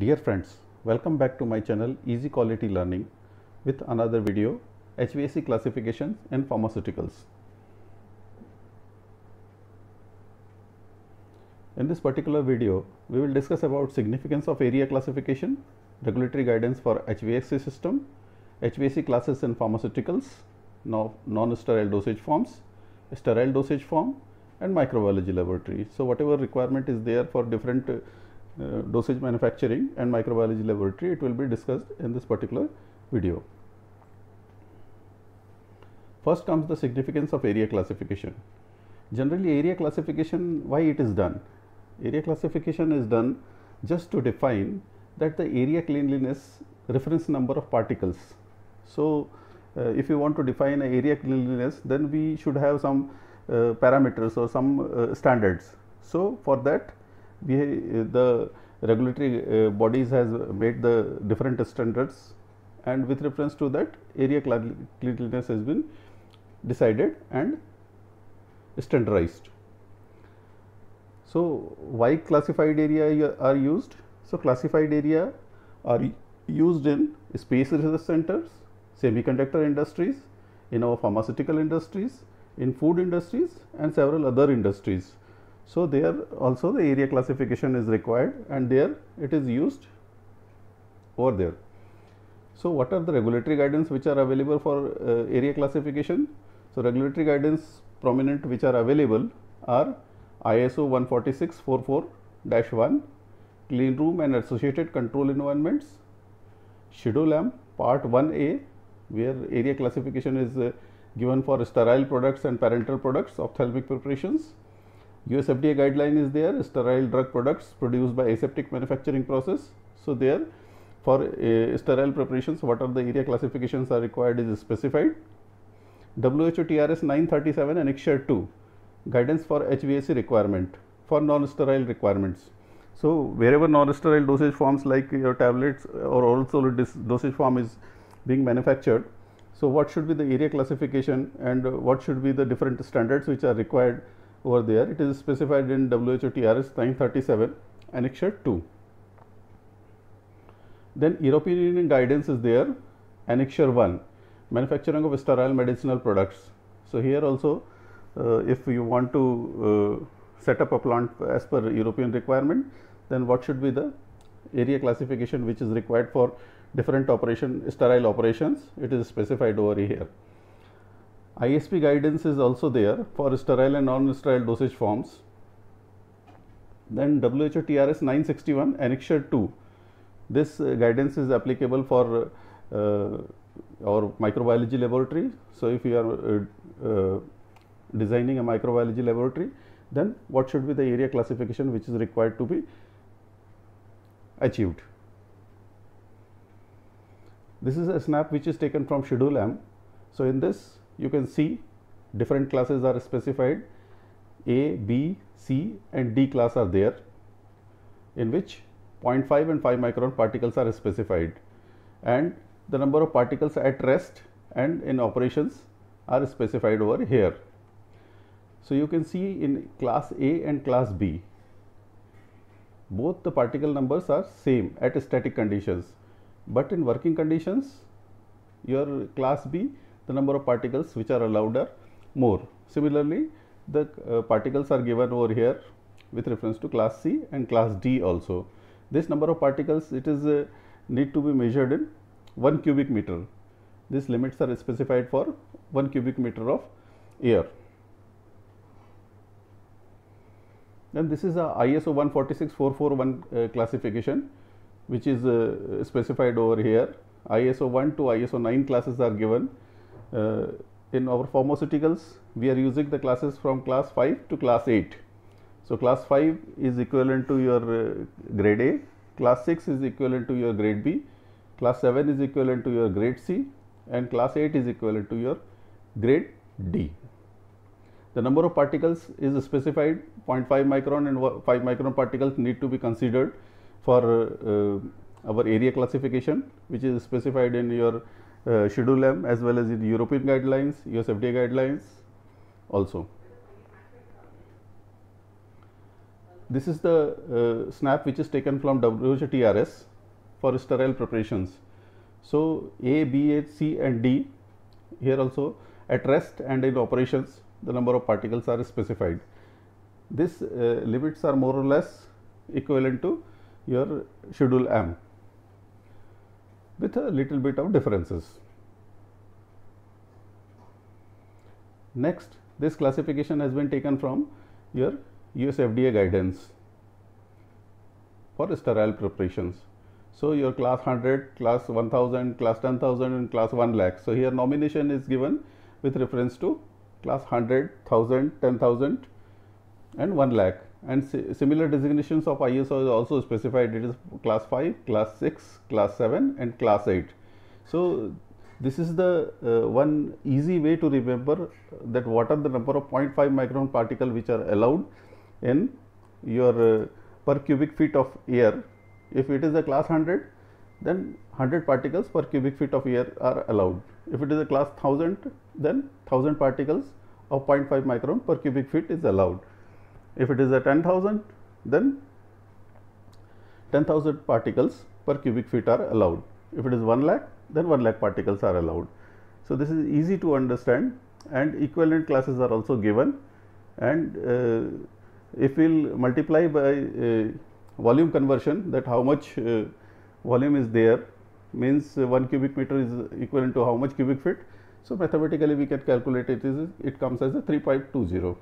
Dear friends, welcome back to my channel Easy Quality Learning with another video HVAC classifications and pharmaceuticals. In this particular video, we will discuss about significance of area classification, regulatory guidance for HVAC system, HVAC classes and pharmaceuticals, non-sterile dosage forms, sterile dosage form and microbiology laboratory. So whatever requirement is there for different uh, uh, dosage manufacturing and microbiology laboratory it will be discussed in this particular video. First comes the significance of area classification. Generally area classification why it is done? Area classification is done just to define that the area cleanliness reference number of particles. So, uh, if you want to define an area cleanliness then we should have some uh, parameters or some uh, standards. So, for that we, uh, the regulatory uh, bodies has made the different standards and with reference to that area cleanliness has been decided and standardized. So, why classified area are used? So, classified area are used in space research centers, semiconductor industries, in our pharmaceutical industries, in food industries and several other industries. So, there also the area classification is required and there it is used over there. So, what are the regulatory guidance which are available for uh, area classification? So, regulatory guidance prominent which are available are ISO 14644-1, clean room and associated control environments, schedule M part 1A where area classification is uh, given for sterile products and parental products, ophthalmic preparations, US FDA guideline is there, sterile drug products produced by aseptic manufacturing process. So, there for uh, sterile preparations, what are the area classifications are required is specified. WHO TRS 937 Annexure 2, guidance for HVAC requirement, for non-sterile requirements. So, wherever non-sterile dosage forms like your tablets or also dosage form is being manufactured, so what should be the area classification and what should be the different standards which are required over there. It is specified in WHO TRS 937 annexure 2. Then European Union guidance is there annexure 1 manufacturing of sterile medicinal products. So, here also uh, if you want to uh, set up a plant as per European requirement then what should be the area classification which is required for different operation sterile operations it is specified over here. ISP guidance is also there for sterile and non-sterile dosage forms. Then WHO TRS 961 Annexure 2. This uh, guidance is applicable for uh, our microbiology laboratory. So, if you are uh, uh, designing a microbiology laboratory, then what should be the area classification which is required to be achieved. This is a snap which is taken from schedule M. So, in this you can see different classes are specified A, B, C and D class are there in which 0.5 and 5 micron particles are specified and the number of particles at rest and in operations are specified over here. So, you can see in class A and class B both the particle numbers are same at static conditions, but in working conditions your class B the number of particles which are allowed are more. Similarly, the uh, particles are given over here with reference to class C and class D also. This number of particles it is uh, need to be measured in 1 cubic meter. These limits are specified for 1 cubic meter of air. Then this is a ISO 146441 uh, classification which is uh, specified over here. ISO 1 to ISO 9 classes are given uh, in our pharmaceuticals we are using the classes from class 5 to class 8. So, class 5 is equivalent to your uh, grade A, class 6 is equivalent to your grade B, class 7 is equivalent to your grade C and class 8 is equivalent to your grade D. The number of particles is specified 0.5 micron and 5 micron particles need to be considered for uh, uh our area classification which is specified in your uh, Schedule M as well as in European guidelines, US FDA guidelines also. This is the uh, snap which is taken from WHO TRS for sterile preparations. So, A, B, H, C and D here also at rest and in operations the number of particles are specified. These uh, limits are more or less equivalent to your schedule M with a little bit of differences. Next, this classification has been taken from your US FDA guidance for sterile preparations. So, your class 100, class 1000, class 10,000 and class 1 lakh. So, here nomination is given with reference to class 100, 1000, 10,000 and 1 lakh and si similar designations of ISO is also specified it is class 5, class 6, class 7 and class 8. So, this is the uh, one easy way to remember that what are the number of 0.5 micron particle which are allowed in your uh, per cubic feet of air. If it is a class 100 then 100 particles per cubic feet of air are allowed. If it is a class 1000 then 1000 particles of 0.5 micron per cubic feet is allowed. If it is a 10,000, then 10,000 particles per cubic feet are allowed. If it is 1 lakh, then 1 lakh particles are allowed. So, this is easy to understand and equivalent classes are also given and uh, if we will multiply by uh, volume conversion that how much uh, volume is there means 1 cubic meter is equivalent to how much cubic feet. So, mathematically we can calculate it is it comes as a 3.20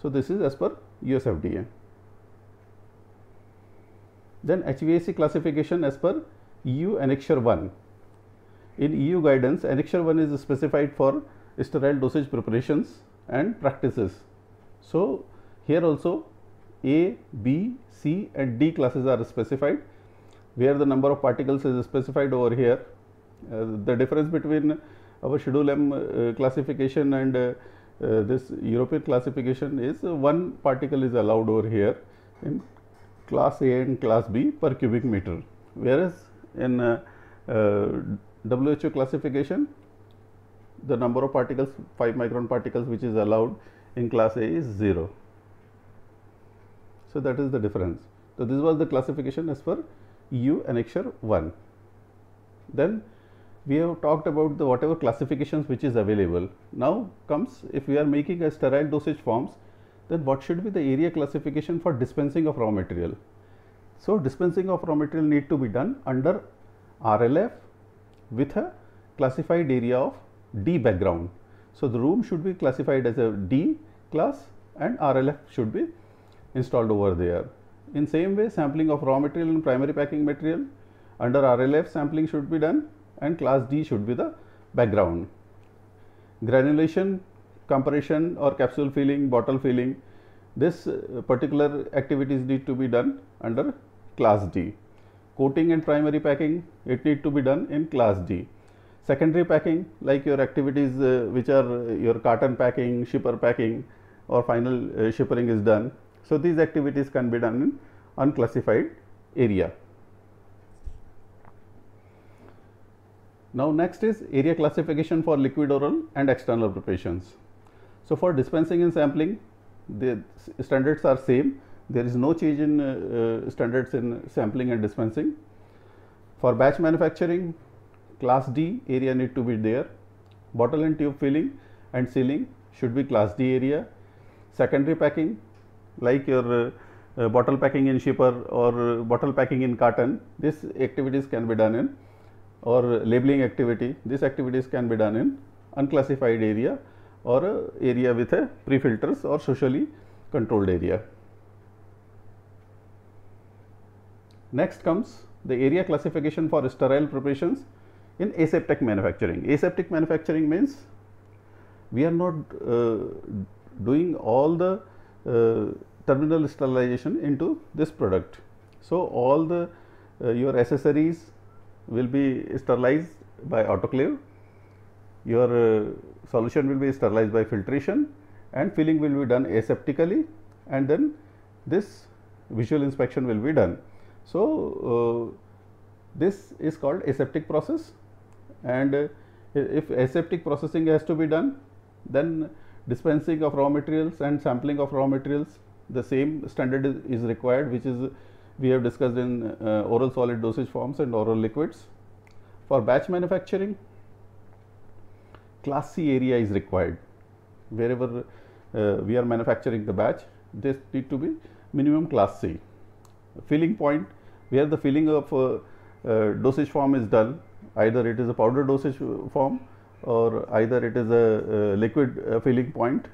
so, this is as per USFDA. Then HVAC classification as per EU Annexure 1. In EU guidance, Annexure 1 is specified for sterile dosage preparations and practices. So, here also A, B, C and D classes are specified where the number of particles is specified over here. Uh, the difference between our schedule M uh, classification and uh, uh, this European classification is uh, one particle is allowed over here in class A and class B per cubic meter whereas in uh, uh WHO classification the number of particles 5 micron particles which is allowed in class A is 0. So, that is the difference. So, this was the classification as per EU annexure 1. Then we have talked about the whatever classifications which is available. Now comes if we are making a sterile dosage forms, then what should be the area classification for dispensing of raw material. So dispensing of raw material need to be done under RLF with a classified area of D background. So the room should be classified as a D class and RLF should be installed over there. In same way sampling of raw material and primary packing material under RLF sampling should be done and class D should be the background. Granulation, compression or capsule filling, bottle filling, this uh, particular activities need to be done under class D. Coating and primary packing, it need to be done in class D. Secondary packing like your activities uh, which are uh, your carton packing, shipper packing or final uh, shippering is done. So, these activities can be done in unclassified area. Now next is area classification for liquid oral and external preparations. So for dispensing and sampling, the standards are same. There is no change in uh, uh, standards in sampling and dispensing. For batch manufacturing, class D area need to be there. Bottle and tube filling and sealing should be class D area. Secondary packing, like your uh, uh, bottle packing in shipper or uh, bottle packing in carton, these activities can be done in or labeling activity, these activities can be done in unclassified area or area with a pre-filters or socially controlled area. Next comes the area classification for sterile preparations in aseptic manufacturing. Aseptic manufacturing means we are not uh, doing all the uh, terminal sterilization into this product. So, all the uh, your accessories will be sterilized by autoclave, your uh, solution will be sterilized by filtration and filling will be done aseptically and then this visual inspection will be done. So, uh, this is called aseptic process and uh, if aseptic processing has to be done then dispensing of raw materials and sampling of raw materials the same standard is, is required which is we have discussed in uh, oral solid dosage forms and oral liquids. For batch manufacturing, class C area is required. Wherever uh, we are manufacturing the batch, this need to be minimum class C. Filling point, where the filling of uh, uh dosage form is done, either it is a powder dosage form or either it is a liquid uh, filling point.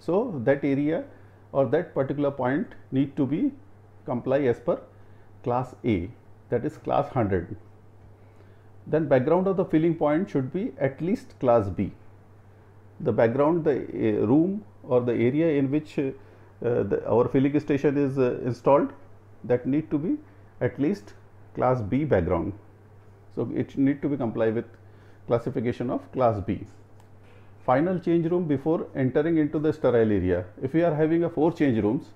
So, that area or that particular point need to be comply as per class A that is class 100. Then background of the filling point should be at least class B. The background, the uh, room or the area in which uh, the, our filling station is uh, installed that need to be at least class B background. So, it need to be comply with classification of class B. Final change room before entering into the sterile area. If we are having a 4 change rooms,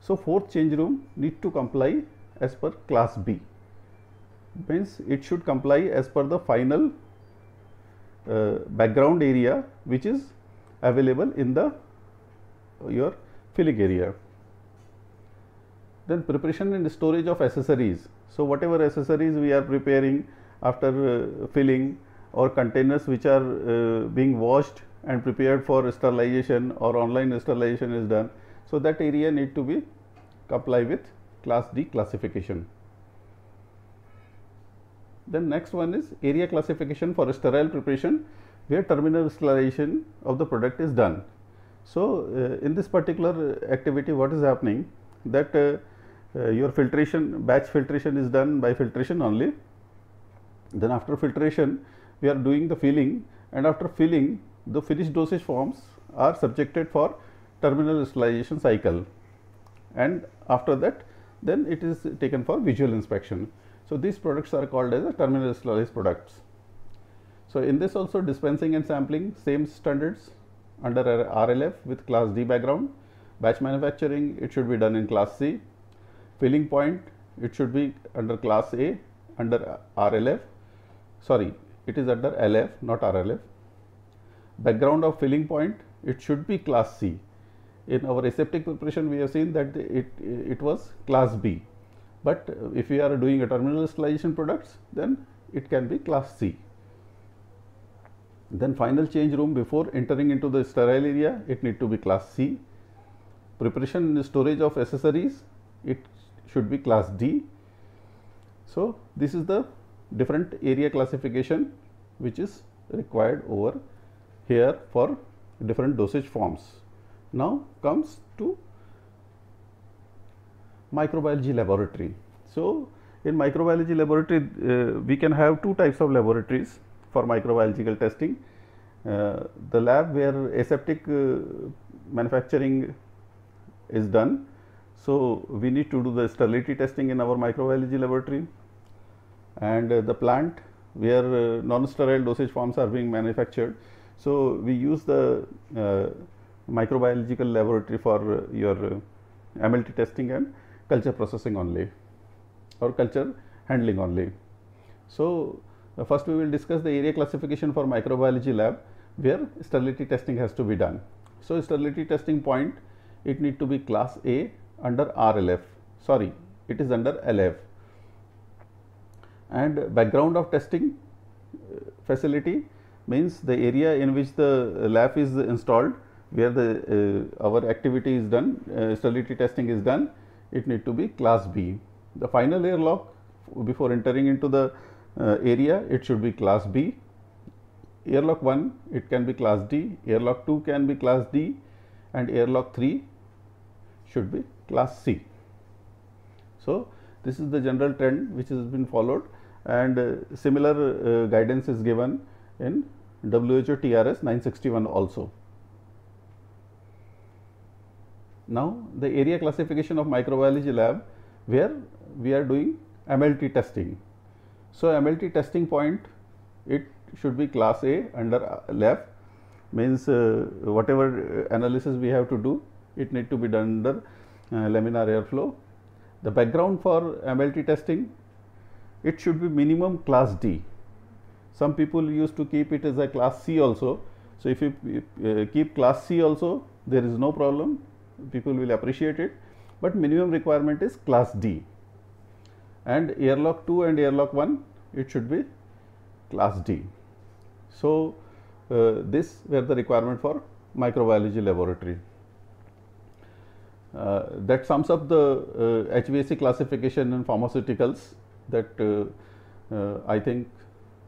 so, fourth change room need to comply as per class B means it should comply as per the final uh, background area which is available in the uh, your filling area. Then preparation and storage of accessories. So, whatever accessories we are preparing after uh, filling or containers which are uh, being washed and prepared for sterilization or online sterilization is done so, that area need to be comply with class D classification. Then next one is area classification for sterile preparation where terminal sterilization of the product is done. So, uh, in this particular activity what is happening that uh, uh, your filtration batch filtration is done by filtration only. Then after filtration we are doing the filling and after filling the finished dosage forms are subjected for terminal sterilization cycle and after that then it is taken for visual inspection. So, these products are called as terminal sterilized products. So, in this also dispensing and sampling same standards under RLF with class D background, batch manufacturing it should be done in class C, filling point it should be under class A under RLF sorry it is under LF not RLF, background of filling point it should be class C in our aseptic preparation we have seen that it, it was class B. But if we are doing a terminal sterilization products, then it can be class C. Then final change room before entering into the sterile area, it need to be class C. Preparation and storage of accessories, it should be class D. So, this is the different area classification which is required over here for different dosage forms now comes to microbiology laboratory. So, in microbiology laboratory, uh, we can have two types of laboratories for microbiological testing. Uh, the lab where aseptic uh, manufacturing is done. So, we need to do the sterility testing in our microbiology laboratory and uh, the plant where uh, non-sterile dosage forms are being manufactured. So, we use the uh, microbiological laboratory for uh, your uh, MLT testing and culture processing only or culture handling only. So, uh, first we will discuss the area classification for microbiology lab where sterility testing has to be done. So, sterility testing point it need to be class A under RLF sorry it is under LF and background of testing facility means the area in which the lab is installed where the uh, our activity is done, uh, sterility testing is done, it need to be class B. The final airlock before entering into the uh, area, it should be class B. Airlock 1, it can be class D, airlock 2 can be class D and airlock 3 should be class C. So, this is the general trend which has been followed and uh, similar uh, guidance is given in WHO TRS 961 also. Now, the area classification of microbiology lab where we are doing MLT testing. So, MLT testing point it should be class A under uh, lab means uh, whatever uh, analysis we have to do it need to be done under uh, laminar airflow. The background for MLT testing it should be minimum class D. Some people used to keep it as a class C also. So, if you uh, keep class C also there is no problem people will appreciate it, but minimum requirement is class D and airlock 2 and airlock 1 it should be class D. So, uh, this were the requirement for microbiology laboratory. Uh, that sums up the uh, HVAC classification in pharmaceuticals that uh, uh, I think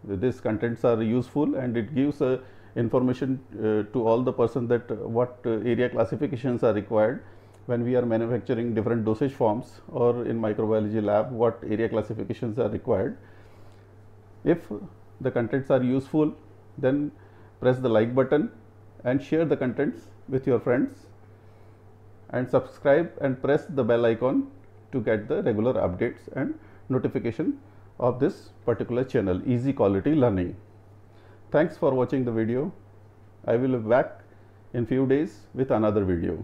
this contents are useful and it gives a information uh, to all the person that what uh, area classifications are required when we are manufacturing different dosage forms or in microbiology lab what area classifications are required. If the contents are useful then press the like button and share the contents with your friends and subscribe and press the bell icon to get the regular updates and notification of this particular channel easy quality learning. Thanks for watching the video. I will be back in few days with another video.